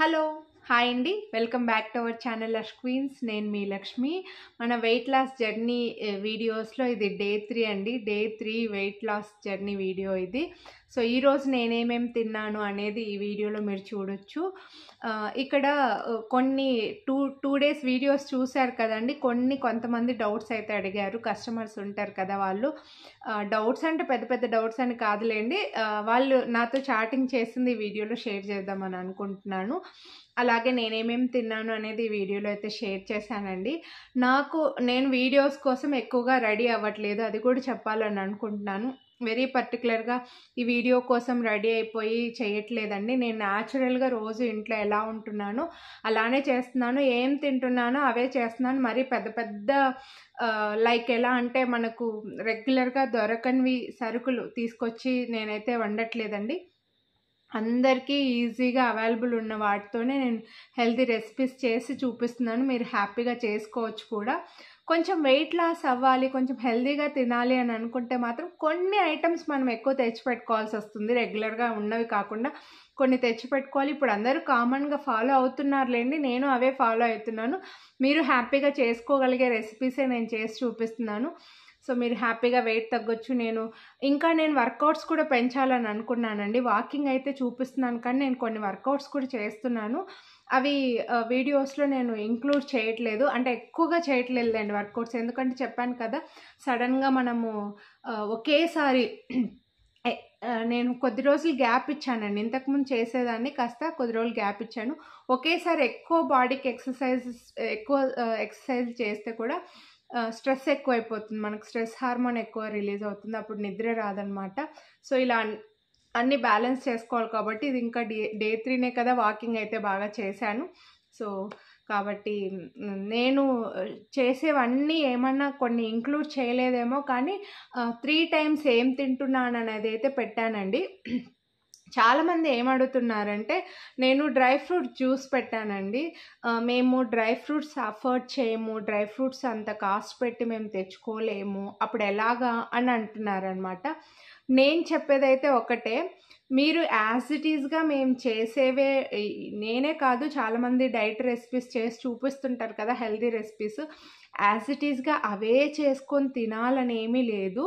hello hi అండి welcome back to our channel lush queens నేను మీ లక్ష్మి మన వెయిట్ లాస్ జర్నీ వీడియోస్లో ఇది డే త్రీ అండి day three weight loss journey video ఇది సో ఈరోజు నేనేమేం తిన్నాను అనేది ఈ వీడియోలో మీరు చూడొచ్చు ఇక్కడ కొన్ని టూ టూ డేస్ వీడియోస్ చూశారు కదండి కొన్ని కొంతమంది డౌట్స్ అయితే అడిగారు కస్టమర్స్ ఉంటారు కదా వాళ్ళు డౌట్స్ అంటే పెద్ద పెద్ద డౌట్స్ అని కాదులేండి వాళ్ళు నాతో చాటింగ్ చేసింది ఈ వీడియోలో షేర్ చేద్దామని అనుకుంటున్నాను అలాగే నేనేమేమి తిన్నాను అనేది ఈ వీడియోలో అయితే షేర్ చేశానండి నాకు నేను వీడియోస్ కోసం ఎక్కువగా రెడీ అవ్వట్లేదు అది కూడా చెప్పాలని అనుకుంటున్నాను వెరీ పర్టికులర్గా ఈ వీడియో కోసం రెడీ అయిపోయి చేయట్లేదండి నేను న్యాచురల్గా రోజు ఇంట్లో ఎలా ఉంటున్నాను అలానే చేస్తున్నాను ఏం తింటున్నానో అవే చేస్తున్నాను మరి పెద్ద పెద్ద లైక్ ఎలా అంటే మనకు రెగ్యులర్గా దొరకనివి సరుకులు తీసుకొచ్చి నేనైతే వండట్లేదండి అందరికీ ఈజీగా అవైలబుల్ ఉన్న వాటితోనే నేను హెల్తీ రెసిపీస్ చేసి చూపిస్తున్నాను మీరు హ్యాపీగా చేసుకోవచ్చు కూడా కొంచెం వెయిట్ లాస్ అవ్వాలి కొంచెం హెల్దీగా తినాలి అని అనుకుంటే మాత్రం కొన్ని ఐటమ్స్ మనం ఎక్కువ తెచ్చిపెట్టుకోవాల్సి వస్తుంది రెగ్యులర్గా ఉన్నవి కాకుండా కొన్ని తెచ్చిపెట్టుకోవాలి ఇప్పుడు అందరూ కామన్గా ఫాలో అవుతున్నారులేండి నేను అవే ఫాలో అవుతున్నాను మీరు హ్యాపీగా చేసుకోగలిగే రెసిపీసే నేను చేసి చూపిస్తున్నాను సో మీరు హ్యాపీగా వెయిట్ తగ్గొచ్చు నేను ఇంకా నేను వర్కౌట్స్ కూడా పెంచాలని అనుకున్నానండి వాకింగ్ అయితే చూపిస్తున్నాను కానీ నేను కొన్ని వర్కౌట్స్ కూడా చేస్తున్నాను అవి వీడియోస్లో నేను ఇంక్లూడ్ చేయట్లేదు అంటే ఎక్కువగా చేయట్లేదులేండి వర్కౌట్స్ ఎందుకంటే చెప్పాను కదా సడన్గా మనము ఒకేసారి నేను కొద్ది రోజులు గ్యాప్ ఇచ్చానండి ఇంతకుముందు చేసేదాన్ని కాస్త కొద్ది రోజులు గ్యాప్ ఇచ్చాను ఒకేసారి ఎక్కువ బాడీకి ఎక్సర్సైజెస్ ఎక్కువ ఎక్సర్సైజ్ చేస్తే కూడా స్ట్రెస్ ఎక్కువైపోతుంది మనకు స్ట్రెస్ హార్మోన్ ఎక్కువ రిలీజ్ అవుతుంది అప్పుడు నిద్ర రాదనమాట సో ఇలా అన్నీ బ్యాలెన్స్ చేసుకోవాలి కాబట్టి ఇది ఇంకా డే డే త్రీనే కదా వాకింగ్ అయితే బాగా చేశాను సో కాబట్టి నేను చేసేవన్నీ ఏమన్నా కొన్ని ఇంక్లూడ్ చేయలేదేమో కానీ త్రీ టైమ్స్ ఏం తింటున్నాను అనేది అయితే పెట్టానండి చాలామంది ఏమడుగుతున్నారంటే నేను డ్రై ఫ్రూట్ జ్యూస్ పెట్టానండి మేము డ్రై ఫ్రూట్స్ అఫోర్డ్ చేయము డ్రై ఫ్రూట్స్ అంత కాస్ట్ పెట్టి మేము తెచ్చుకోలేము అప్పుడు ఎలాగా అని అంటున్నారనమాట నేను చెప్పేదైతే ఒకటే మీరు యాజ్ ఇట్ ఈజ్గా మేము చేసేవే నేనే కాదు చాలామంది డైట్ రెసిపీస్ చేసి చూపిస్తుంటారు కదా హెల్దీ రెసిపీస్ యాజ్ ఇట్ ఈజ్గా అవే చేసుకొని తినాలని ఏమీ లేదు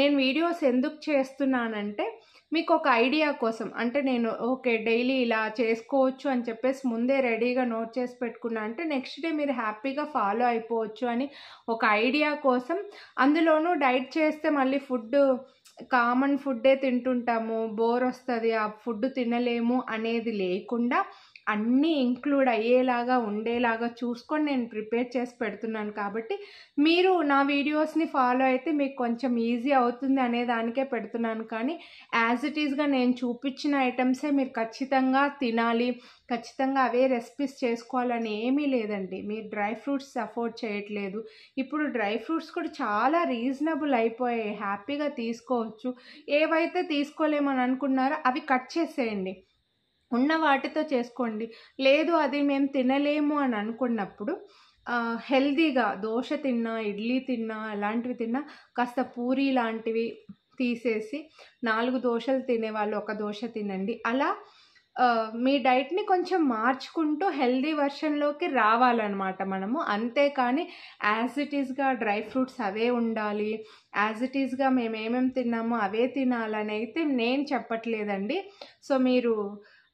నేను వీడియోస్ ఎందుకు చేస్తున్నానంటే మీకు ఒక ఐడియా కోసం అంటే నేను ఓకే డైలీ ఇలా చేసుకోవచ్చు అని చెప్పేసి ముందే రెడీగా నోట్ చేసి పెట్టుకున్నా అంటే నెక్స్ట్ డే మీరు హ్యాపీగా ఫాలో అయిపోవచ్చు అని ఒక ఐడియా కోసం అందులోనూ డైట్ చేస్తే మళ్ళీ ఫుడ్ కామన్ ఫుడ్డే తింటుంటాము బోర్ వస్తుంది ఆ ఫుడ్ తినలేము అనేది లేకుండా అన్నీ ఇంక్లూడ్ అయ్యేలాగా ఉండేలాగా చూసుకొని నేను ప్రిపేర్ చేసి పెడుతున్నాను కాబట్టి మీరు నా వీడియోస్ని ఫాలో అయితే మీకు కొంచెం ఈజీ అవుతుంది అనే దానికే పెడుతున్నాను కానీ యాజ్ ఇట్ ఈస్గా నేను చూపించిన ఐటమ్సే మీరు ఖచ్చితంగా తినాలి ఖచ్చితంగా అవే రెసిపీస్ చేసుకోవాలని ఏమీ లేదండి మీరు డ్రై ఫ్రూట్స్ అఫోర్డ్ చేయట్లేదు ఇప్పుడు డ్రై ఫ్రూట్స్ కూడా చాలా రీజనబుల్ అయిపోయాయి హ్యాపీగా తీసుకోవచ్చు ఏవైతే తీసుకోలేమని అనుకున్నారో అవి కట్ చేసేయండి ఉన్న వాటితో చేసుకోండి లేదు అది మేము తినలేము అని అనుకున్నప్పుడు హెల్దీగా దోశ తిన్నా ఇడ్లీ తిన్నా అలాంటివి తిన్నా కాస్త పూరి లాంటివి తీసేసి నాలుగు దోశలు తినేవాళ్ళు ఒక దోశ తినండి అలా మీ డైట్ని కొంచెం మార్చుకుంటూ హెల్దీ వర్షన్లోకి రావాలన్నమాట మనము అంతేకాని యాజ్ ఇట్ ఈస్గా డ్రై ఫ్రూట్స్ అవే ఉండాలి యాజ్ ఇట్ ఈస్గా మేము ఏమేమి తిన్నామో అవే తినాలని అయితే నేను చెప్పట్లేదండి సో మీరు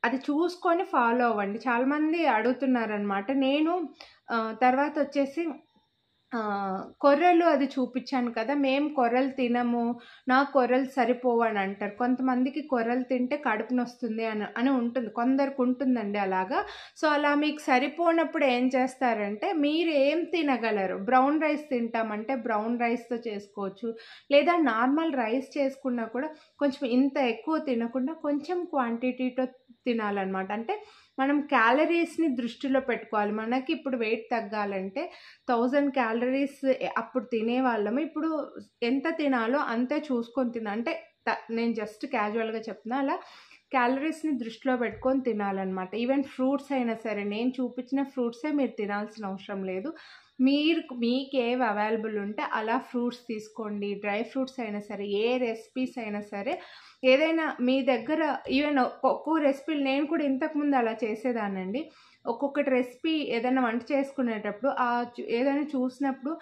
అది చూసుకొని ఫాలో అవ్వండి చాలామంది అడుగుతున్నారనమాట నేను తర్వాత వచ్చేసి కొర్రలు అది చూపించాను కదా మేము కొర్రలు తినము నా కొర్రలు సరిపోవు అని అంటారు కొంతమందికి కొర్రలు తింటే కడుపు నొస్తుంది అని అని ఉంటుంది కొందరికి ఉంటుందండి అలాగా సో అలా మీకు సరిపోనప్పుడు ఏం చేస్తారంటే మీరు ఏం తినగలరు బ్రౌన్ రైస్ తింటామంటే బ్రౌన్ రైస్తో చేసుకోవచ్చు లేదా నార్మల్ రైస్ చేసుకున్నా కూడా కొంచెం ఇంత ఎక్కువ తినకుండా కొంచెం క్వాంటిటీతో తినాలన్నమాట అంటే మనం క్యాలరీస్ని దృష్టిలో పెట్టుకోవాలి మనకి ఇప్పుడు వెయిట్ తగ్గాలంటే థౌజండ్ క్యాలరీస్ అప్పుడు తినేవాళ్ళము ఇప్పుడు ఎంత తినాలో అంతే చూసుకొని తిన అంటే నేను జస్ట్ క్యాజువల్గా చెప్తున్నా అలా క్యాలరీస్ని దృష్టిలో పెట్టుకొని తినాలన్నమాట ఈవెన్ ఫ్రూట్స్ అయినా సరే నేను చూపించిన ఫ్రూట్సే మీరు తినాల్సిన అవసరం లేదు మీరు మీకు ఏవి అవైలబుల్ ఉంటే అలా ఫ్రూట్స్ తీసుకోండి డ్రై ఫ్రూట్స్ అయినా సరే ఏ రెసిపీస్ అయినా సరే ఏదైనా మీ దగ్గర ఈవెన్ ఒక్కో రెసిపీలు నేను కూడా ఇంతకుముందు అలా చేసేదానండి ఒక్కొక్కటి రెసిపీ ఏదైనా వంట చేసుకునేటప్పుడు ఆ ఏదైనా చూసినప్పుడు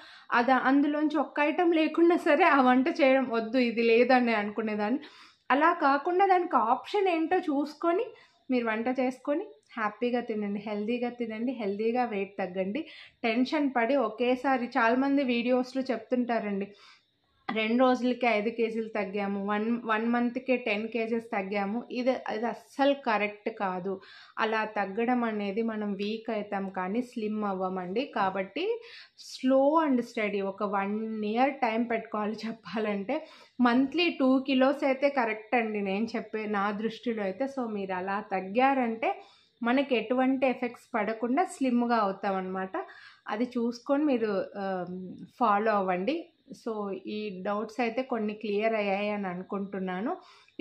అది అందులోంచి ఒక్క ఐటెం లేకుండా సరే ఆ వంట చేయడం వద్దు ఇది లేదని అనుకునేదాన్ని అలా కాకుండా దానికి ఆప్షన్ ఏంటో చూసుకొని మీరు వంట చేసుకొని హ్యాపీగా తినండి హెల్దీగా తినండి హెల్దీగా వెయిట్ తగ్గండి టెన్షన్ పడి ఒకేసారి చాలామంది వీడియోస్లో చెప్తుంటారండి రెండు రోజులకి ఐదు కేజీలు తగ్గాము వన్ వన్ మంత్కే టెన్ కేజెస్ తగ్గాము ఇది అది అస్సలు కరెక్ట్ కాదు అలా తగ్గడం అనేది మనం వీక్ అవుతాం కానీ స్లిమ్ అవ్వమండి కాబట్టి స్లో అండ్ స్టడీ ఒక వన్ ఇయర్ టైం పెట్టుకోవాలి చెప్పాలంటే మంత్లీ టూ కిలోస్ అయితే కరెక్ట్ అండి నేను చెప్పే నా దృష్టిలో అయితే సో మీరు అలా తగ్గారంటే మనకి ఎటువంటి ఎఫెక్ట్స్ పడకుండా స్లిమ్గా అవుతామన్నమాట అది చూసుకొని మీరు ఫాలో అవ్వండి సో ఈ డౌట్స్ అయితే కొన్ని క్లియర్ అయ్యాయి అని అనుకుంటున్నాను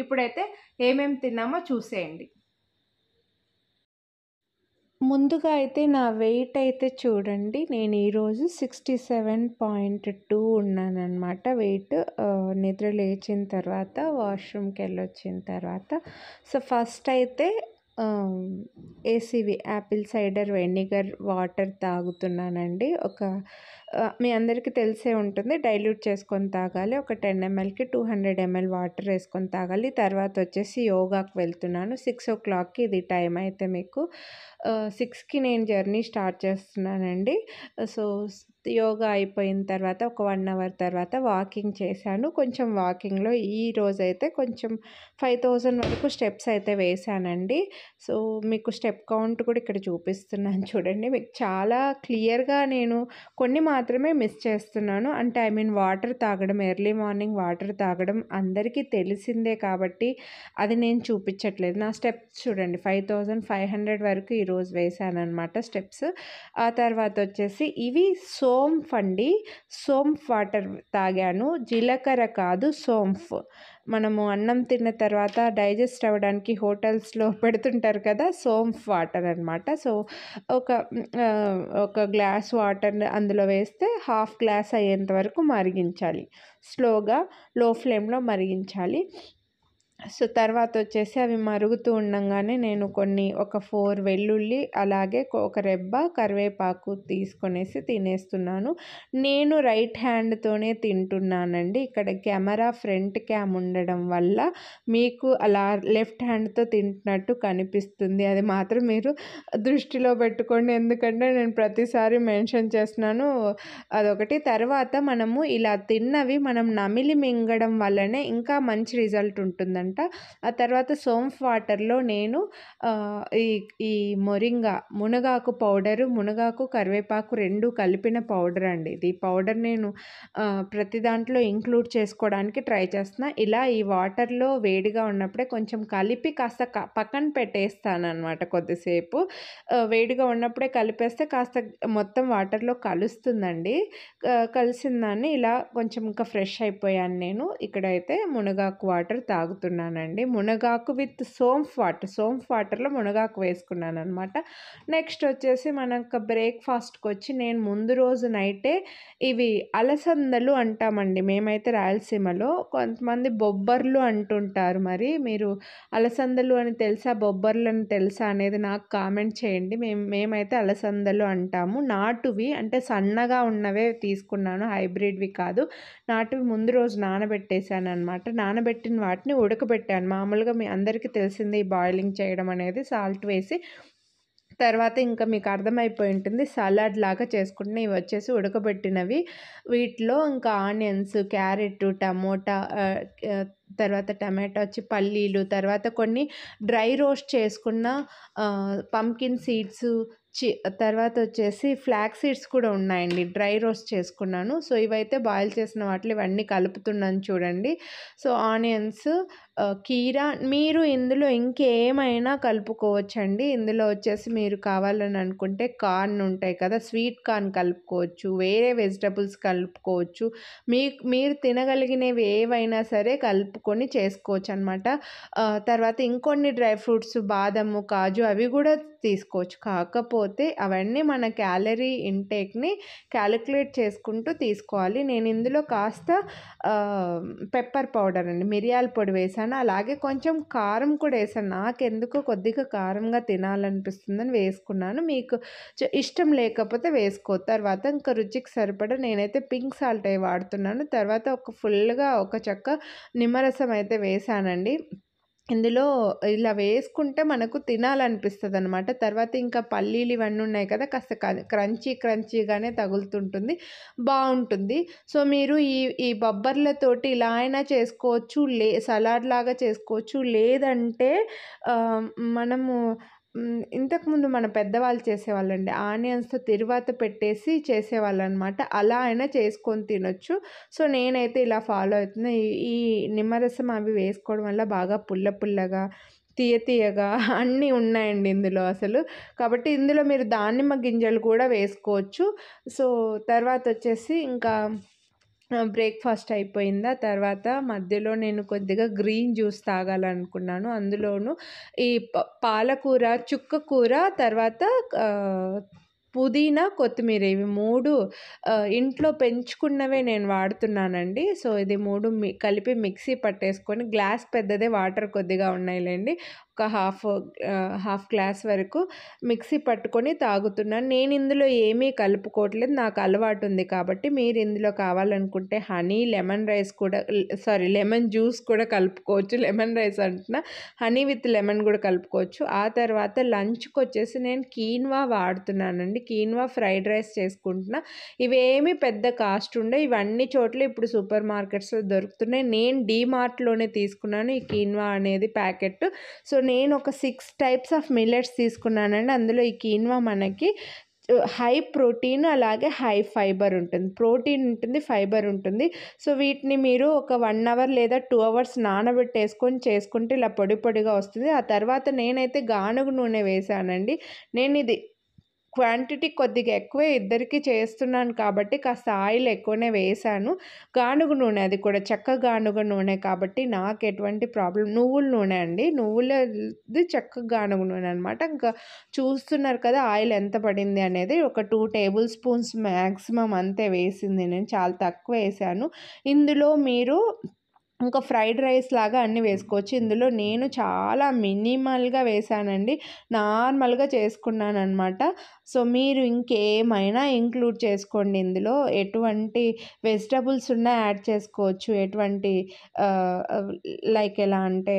ఇప్పుడైతే ఏమేమి తిన్నామో చూసేయండి ముందుగా అయితే నా వెయిట్ అయితే చూడండి నేను ఈరోజు సిక్స్టీ సెవెన్ పాయింట్ టూ ఉన్నానమాట వెయిట్ నిద్ర లేచిన తర్వాత వాష్రూమ్కి వెళ్ళొచ్చిన తర్వాత సో ఫస్ట్ అయితే ACV apple cider vinegar water తాగుతున్నానండి ఒక మీ అందరికీ తెలిసే ఉంటుంది డైల్యూట్ చేసుకొని తాగాలి ఒక టెన్ ఎంఎల్కి టూ హండ్రెడ్ ఎంఎల్ వాటర్ వేసుకొని తాగాలి తర్వాత వచ్చేసి యోగాకి వెళ్తున్నాను సిక్స్ ఓ క్లాక్కి ఇది టైం అయితే మీకు సిక్స్కి నేను జర్నీ స్టార్ట్ చేస్తున్నానండి సో యోగా అయిపోయిన తర్వాత ఒక వన్ అవర్ తర్వాత వాకింగ్ చేశాను కొంచెం వాకింగ్లో ఈ రోజైతే కొంచెం ఫైవ్ థౌజండ్ వరకు స్టెప్స్ అయితే వేశానండి సో మీకు స్టెప్ కౌంట్ కూడా ఇక్కడ చూపిస్తున్నాను చూడండి మీకు చాలా క్లియర్గా నేను కొన్ని మాత్రమే మిస్ చేస్తున్నాను అంటే ఐ మీన్ వాటర్ తాగడం ఎర్లీ మార్నింగ్ వాటర్ తాగడం అందరికీ తెలిసిందే కాబట్టి అది నేను చూపించట్లేదు నా స్టెప్స్ చూడండి ఫైవ్ థౌజండ్ ఫైవ్ హండ్రెడ్ వరకు ఈరోజు వేశాను అనమాట స్టెప్స్ ఆ తర్వాత వచ్చేసి ఇవి సో సోంఫ్ అండి సోంఫ్ వాటర్ తాగాను జీలకర్ర కాదు సోంఫ్ మనము అన్నం తిన్న తర్వాత డైజెస్ట్ అవ్వడానికి హోటల్స్లో పెడుతుంటారు కదా సోంఫ్ వాటర్ అనమాట సో ఒక ఒక గ్లాస్ వాటర్ అందులో వేస్తే హాఫ్ గ్లాస్ అయ్యేంత వరకు మరిగించాలి స్లోగా లో ఫ్లేమ్లో మరిగించాలి సో తర్వాత వచ్చేసి అవి మరుగుతూ ఉండగానే నేను కొన్ని ఒక ఫోర్ వెల్లుల్లి అలాగే ఒక రెబ్బ కరివేపాకు తీసుకొనేసి తినేస్తున్నాను నేను రైట్ హ్యాండ్తోనే తింటున్నానండి ఇక్కడ కెమెరా ఫ్రంట్ క్యామ్ ఉండడం వల్ల మీకు అలా లెఫ్ట్ హ్యాండ్తో తింటున్నట్టు కనిపిస్తుంది అది మాత్రం మీరు దృష్టిలో పెట్టుకోండి ఎందుకంటే నేను ప్రతిసారి మెన్షన్ చేస్తున్నాను అదొకటి తర్వాత మనము ఇలా తిన్నవి మనం నమిలి మింగడం వల్లనే ఇంకా మంచి రిజల్ట్ ఉంటుందండి అనమాట ఆ తర్వాత సోంఫ్ వాటర్లో నేను ఈ ఈ మొరింగ మునగాకు పౌడరు మునగాకు కరివేపాకు రెండు కలిపిన పౌడర్ అండి ఇది పౌడర్ నేను ప్రతి దాంట్లో ఇంక్లూడ్ చేసుకోవడానికి ట్రై చేస్తున్నా ఇలా ఈ వాటర్లో వేడిగా ఉన్నప్పుడే కొంచెం కలిపి కాస్త పక్కన పెట్టేస్తానమాట కొద్దిసేపు వేడిగా ఉన్నప్పుడే కలిపేస్తే కాస్త మొత్తం వాటర్లో కలుస్తుందండి కలిసిన దాన్ని ఇలా కొంచెం ఇంకా ఫ్రెష్ అయిపోయాను నేను ఇక్కడైతే మునగాకు వాటర్ తాగుతున్నాను వేసుకున్నానండి మునగాకు విత్ సోంఫ్ వాటర్ సోంఫ్ వాటర్లో మునగాకు వేసుకున్నాను అనమాట నెక్స్ట్ వచ్చేసి మనకు బ్రేక్ఫాస్ట్కి వచ్చి నేను ముందు రోజు నైటే ఇవి అలసందలు అంటామండి మేమైతే రాయలసీమలో కొంతమంది బొబ్బర్లు అంటుంటారు మరి మీరు అలసందలు అని తెలుసా బొబ్బర్లు అని తెలుసా అనేది నాకు కామెంట్ చేయండి మేము మేమైతే అలసందలు అంటాము నాటువి అంటే సన్నగా ఉన్నవే తీసుకున్నాను హైబ్రిడ్వి కాదు నాటువి ముందు రోజు నానబెట్టేశాను అనమాట నానబెట్టిన వాటిని ఉడక ఉడకబెట్టాను మామూలుగా మీ అందరికీ తెలిసింది ఈ బాయిలింగ్ చేయడం అనేది సాల్ట్ వేసి తర్వాత ఇంకా మీకు అర్థమైపోయి ఉంటుంది సలాడ్ లాగా చేసుకుంటున్నా ఇవి వచ్చేసి ఉడకబెట్టినవి వీటిలో ఇంకా ఆనియన్స్ క్యారెట్ టమోటా తర్వాత టమాటా వచ్చి పల్లీలు తర్వాత కొన్ని డ్రై రోస్ట్ చేసుకున్న పంకిన్ సీడ్స్ చి తర్వాత వచ్చేసి ఫ్లాక్ సీడ్స్ కూడా ఉన్నాయండి డ్రై రోస్ట్ చేసుకున్నాను సో ఇవైతే బాయిల్ చేసిన వాటిలో ఇవన్నీ కలుపుతున్నాను చూడండి సో ఆనియన్స్ కీరా మీరు ఇందులో ఇంకేమైనా కలుపుకోవచ్చండి ఇందులో వచ్చేసి మీరు కావాలని అనుకుంటే కార్న్ ఉంటాయి కదా స్వీట్ కార్న్ కలుపుకోవచ్చు వేరే వెజిటబుల్స్ కలుపుకోవచ్చు మీ మీరు తినగలిగినవి ఏవైనా సరే కలుపుకొని చేసుకోవచ్చు అనమాట తర్వాత ఇంకొన్ని డ్రై ఫ్రూట్స్ బాదము కాజు అవి కూడా తీసుకోవచ్చు కాకపోతే అవన్నీ మన క్యాలరీ ఇంటేక్ని క్యాలిక్యులేట్ చేసుకుంటూ తీసుకోవాలి నేను ఇందులో కాస్త పెప్పర్ పౌడర్ అండి మిరియాల పొడి వేసాను అలాగే కొంచెం కారం కూడా వేసాను నాకెందుకో కొద్దిగా కారంగా తినాలనిపిస్తుందని వేసుకున్నాను మీకు ఇష్టం లేకపోతే వేసుకో తర్వాత ఇంకా రుచికి సరిపడా నేనైతే పింక్ సాల్ట్ అయి వాడుతున్నాను తర్వాత ఒక ఫుల్గా ఒక చక్క నిమ్మరసం అయితే వేసానండి ఇందులో ఇలా వేసుకుంటే మనకు తినాలనిపిస్తుంది అనమాట తర్వాత ఇంకా పల్లీలు ఇవన్నీ ఉన్నాయి కదా కాస్త క్రంచీ క్రంచీగానే తగులుతుంటుంది బాగుంటుంది సో మీరు ఈ ఈ బొబ్బర్లతోటి ఇలా అయినా చేసుకోవచ్చు లే సలాడ్ లాగా చేసుకోవచ్చు లేదంటే మనము ఇంతకుముందు మన పెద్దవాళ్ళు అండి ఆనియన్స్తో తిరువాత పెట్టేసి చేసేవాళ్ళు అనమాట అలా అయినా చేసుకొని తినొచ్చు సో నేనైతే ఇలా ఫాలో అవుతున్నా ఈ నిమ్మరసం అవి వేసుకోవడం వల్ల బాగా పుల్ల పుల్లగా తీయ తీయగా అన్నీ ఉన్నాయండి ఇందులో అసలు కాబట్టి ఇందులో మీరు దానిమ్మ గింజలు కూడా వేసుకోవచ్చు సో తర్వాత వచ్చేసి ఇంకా బ్రేక్ఫాస్ట్ అయిపోయిందా తర్వాత మధ్యలో నేను కొద్దిగా గ్రీన్ జ్యూస్ తాగాలనుకున్నాను అందులోనూ ఈ పాలకూర చుక్క కూర తర్వాత పుదీనా కొత్తిమీర ఇవి మూడు ఇంట్లో పెంచుకున్నవే నేను వాడుతున్నానండి సో ఇది మూడు కలిపి మిక్సీ పట్టేసుకొని గ్లాస్ పెద్దదే వాటర్ కొద్దిగా ఉన్నాయిలేండి ఒక హాఫ్ హాఫ్ గ్లాస్ వరకు మిక్సీ పట్టుకొని తాగుతున్నాను నేను ఇందులో ఏమీ కలుపుకోవట్లేదు నాకు అలవాటు ఉంది కాబట్టి మీరు ఇందులో కావాలనుకుంటే హనీ లెమన్ రైస్ కూడా సారీ లెమన్ జ్యూస్ కూడా కలుపుకోవచ్చు లెమన్ రైస్ అంటున్నా హనీ విత్ లెమన్ కూడా కలుపుకోవచ్చు ఆ తర్వాత లంచ్కి వచ్చేసి నేను కీన్వా వాడుతున్నానండి కీన్వా ఫ్రైడ్ రైస్ చేసుకుంటున్నా ఇవేమి పెద్ద కాస్ట్ ఉండే ఇవన్నీ చోట్ల ఇప్పుడు సూపర్ మార్కెట్స్లో దొరుకుతున్నాయి నేను డీమార్ట్లోనే తీసుకున్నాను ఈ కీన్వా అనేది ప్యాకెట్ సో నేను ఒక సిక్స్ టైప్స్ ఆఫ్ మిల్లెట్స్ తీసుకున్నానండి అందులో ఈ కీన్వా మనకి హై uh, ప్రోటీన్ అలాగే హై ఫైబర్ ఉంటుంది ప్రోటీన్ ఉంటుంది ఫైబర్ ఉంటుంది సో వీటిని మీరు ఒక వన్ అవర్ లేదా టూ అవర్స్ నానబెట్టేసుకొని చేసుకుంటే ఇలా పొడి పొడిగా వస్తుంది ఆ తర్వాత నేనైతే గానుగ నూనె వేశానండి నేను ఇది క్వాంటిటీ కొద్దిగా ఎక్కువే ఇద్దరికి చేస్తున్నాను కాబట్టి కాస్త ఆయిల్ ఎక్కువనే వేసాను గానుగ నూనె అది కూడా చెక్క గానుగ నూనె కాబట్టి నాకు ఎటువంటి ప్రాబ్లం నువ్వుల నూనె అండి నువ్వులది చెక్క గానుగ నూనె అనమాట ఇంకా చూస్తున్నారు కదా ఆయిల్ ఎంత పడింది అనేది ఒక టూ టేబుల్ స్పూన్స్ మ్యాక్సిమం అంతే వేసింది నేను చాలా తక్కువ వేసాను ఇందులో మీరు ఇంకా ఫ్రైడ్ రైస్ లాగా అన్నీ వేసుకోవచ్చు ఇందులో నేను చాలా మినిమల్గా వేసానండి నార్మల్గా చేసుకున్నాను అనమాట సో మీరు ఇంకేమైనా ఇంక్లూడ్ చేసుకోండి ఇందులో ఎటువంటి వెజిటబుల్స్ ఉన్నా యాడ్ చేసుకోవచ్చు ఎటువంటి లైక్ ఎలా అంటే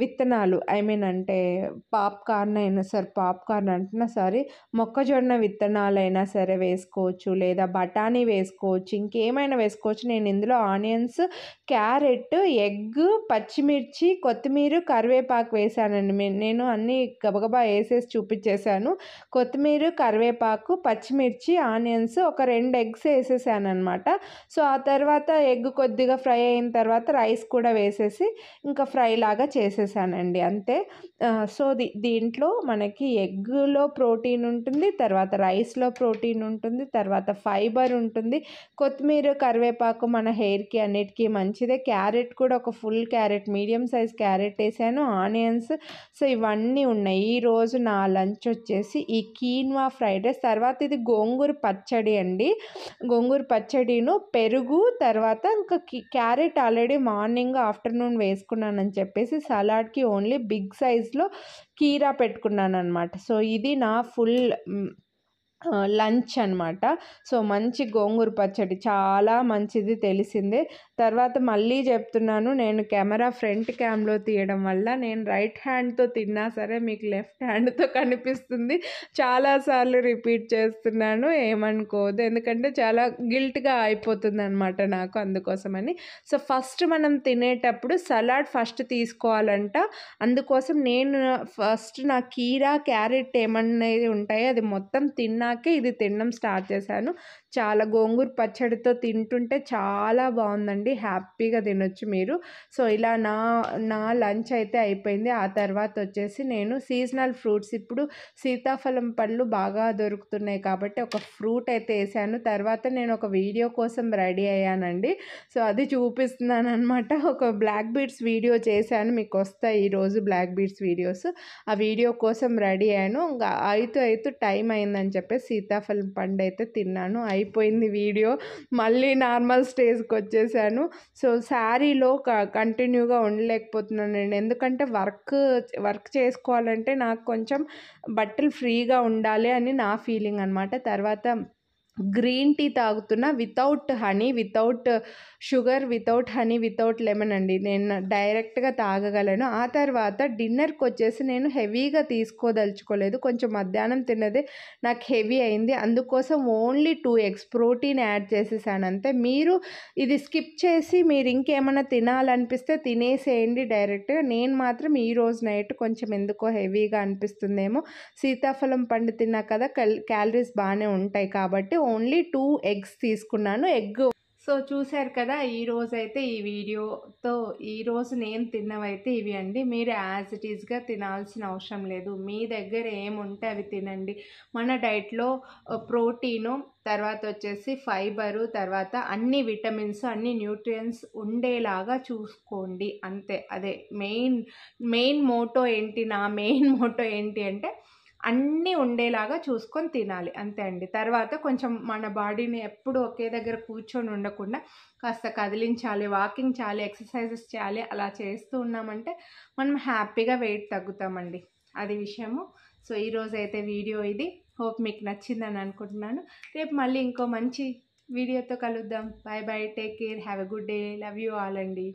విత్తనాలు ఐ మీన్ అంటే పాప్కార్న్ అయినా సరే పాప్కార్న్ అంటున్నా సరే మొక్కజొన్న విత్తనాలైనా సరే వేసుకోవచ్చు లేదా బఠానీ వేసుకోవచ్చు ఇంకేమైనా వేసుకోవచ్చు నేను ఇందులో ఆనియన్స్ క్యారెట్ ఎగ్ పచ్చిమిర్చి కొత్తిమీర కరివేపాకు వేసానండి నేను అన్నీ గబగబా వేసేసి చూపించేశాను కొత్తిమీర కరివేపాకు పచ్చిమిర్చి ఆనియన్స్ ఒక రెండు ఎగ్స్ వేసేసాను అనమాట సో ఆ తర్వాత ఎగ్ కొద్దిగా ఫ్రై అయిన తర్వాత రైస్ కూడా వేసేసి ఇంకా ఫ్రై ఇలాగా చేసేసానండి అంతే సో ది దీంట్లో మనకి ఎగ్లో ప్రోటీన్ ఉంటుంది తర్వాత రైస్లో ప్రోటీన్ ఉంటుంది తర్వాత ఫైబర్ ఉంటుంది కొత్తిమీర కరివేపాకు మన హెయిర్కి అన్నిటికీ మంచిదే క్యారెట్ కూడా ఒక full carrot medium size carrot వేసాను ఆనియన్స్ సో ఇవన్నీ ఉన్నాయి ఈరోజు నా లంచ్ వచ్చేసి ఈ కీన్వా ఫ్రైడ్ రైస్ తర్వాత ఇది గోంగూర పచ్చడి అండి గోంగూర పచ్చడిను పెరుగు తర్వాత ఇంకా క్యారెట్ ఆల్రెడీ మార్నింగ్ ఆఫ్టర్నూన్ వేసుకున్నానని చెప్పి చెప్పేసి సలాడ్కి ఓన్లీ బిగ్ సైజ్లో కీరా పెట్టుకున్నాను అనమాట సో ఇది నా ఫుల్ లంచ్ అనమాట సో మంచి గోంగూర పచ్చడి చాలా మంచిది తెలిసిందే తర్వాత మళ్ళీ చెప్తున్నాను నేను కెమెరా ఫ్రంట్ క్యామ్లో తీయడం వల్ల నేను రైట్ హ్యాండ్తో తిన్నా సరే మీకు లెఫ్ట్ హ్యాండ్తో కనిపిస్తుంది చాలాసార్లు రిపీట్ చేస్తున్నాను ఏమనుకోదు ఎందుకంటే చాలా గిల్ట్గా అయిపోతుంది అనమాట నాకు అందుకోసమని సో ఫస్ట్ మనం తినేటప్పుడు సలాడ్ ఫస్ట్ తీసుకోవాలంట అందుకోసం నేను ఫస్ట్ నా కీరా క్యారెట్ ఏమనేది ఉంటాయో అది మొత్తం తిన్నా తిన్నాకే ఇది తినడం స్టార్ట్ చేశాను చాలా గోంగూర పచ్చడితో తింటుంటే చాలా బాగుందండి హ్యాపీగా తినొచ్చు మీరు సో ఇలా నా నా లంచ్ అయితే అయిపోయింది ఆ తర్వాత వచ్చేసి నేను సీజనల్ ఫ్రూట్స్ ఇప్పుడు సీతాఫలం పళ్ళు బాగా దొరుకుతున్నాయి కాబట్టి ఒక ఫ్రూట్ అయితే వేసాను తర్వాత నేను ఒక వీడియో కోసం రెడీ అయ్యానండి సో అది చూపిస్తున్నాను అనమాట ఒక బ్లాక్ బీడ్స్ వీడియో చేశాను మీకు వస్తాయి ఈరోజు బ్లాక్ బీడ్స్ వీడియోస్ ఆ వీడియో కోసం రెడీ అయ్యాను ఇంకా అయితే అయితే టైం అయిందని చెప్పి సీతాఫలం పండు అయితే తిన్నాను అయి అయిపోయింది వీడియో మళ్ళీ నార్మల్ స్టేజ్కి వచ్చేసాను సో శారీలో కంటిన్యూగా ఉండలేకపోతున్నాను నేను ఎందుకంటే వర్క్ వర్క్ చేసుకోవాలంటే నాకు కొంచెం బట్టలు ఫ్రీగా ఉండాలి అని నా ఫీలింగ్ అనమాట తర్వాత గ్రీన్ టీ తాగుతున్న without honey without sugar without honey without lemon అండి నేను డైరెక్ట్గా తాగగలను ఆ తర్వాత డిన్నర్కి వచ్చేసి నేను హెవీగా తీసుకోదలుచుకోలేదు కొంచెం మధ్యాహ్నం తిన్నదే నాకు హెవీ అయింది అందుకోసం only two eggs protein add చేసేసాను అంతే మీరు ఇది స్కిప్ చేసి మీరు ఇంకేమైనా తినాలనిపిస్తే తినేసేయండి డైరెక్ట్గా నేను మాత్రం ఈ రోజు నైట్ కొంచెం ఎందుకో హెవీగా అనిపిస్తుందేమో సీతాఫలం పండు తిన్నా కదా కల్ క్యాలరీస్ బాగానే ఉంటాయి కాబట్టి ఓన్లీ టూ ఎగ్స్ తీసుకున్నాను ఎగ్ సో చూశారు కదా ఈరోజు అయితే ఈ వీడియోతో ఈరోజు నేను తిన్నవైతే ఇవి అండి మీరు యాజ్ ఇట్ ఈజ్గా తినాల్సిన అవసరం లేదు మీ దగ్గర ఏముంటే అవి తినండి మన డైట్లో ప్రోటీను తర్వాత వచ్చేసి ఫైబరు తర్వాత అన్ని విటమిన్స్ అన్ని న్యూట్రియన్స్ ఉండేలాగా చూసుకోండి అంతే అదే మెయిన్ మెయిన్ మోటో ఏంటి నా మెయిన్ మోటో ఏంటి అంటే అన్నీ ఉండేలాగా చూసుకొని తినాలి అంతే అండి తర్వాత కొంచెం మన బాడీని ఎప్పుడు ఒకే దగ్గర కూర్చొని ఉండకుండా కాస్త కదిలించాలి వాకింగ్ చేయాలి ఎక్సర్సైజెస్ చేయాలి అలా చేస్తూ ఉన్నామంటే మనం హ్యాపీగా వెయిట్ తగ్గుతామండి అది విషయము సో ఈరోజు అయితే వీడియో ఇది హోప్ మీకు నచ్చిందని అనుకుంటున్నాను రేపు మళ్ళీ ఇంకో మంచి వీడియోతో కలుద్దాం bye bye take care have a good day love you all అండి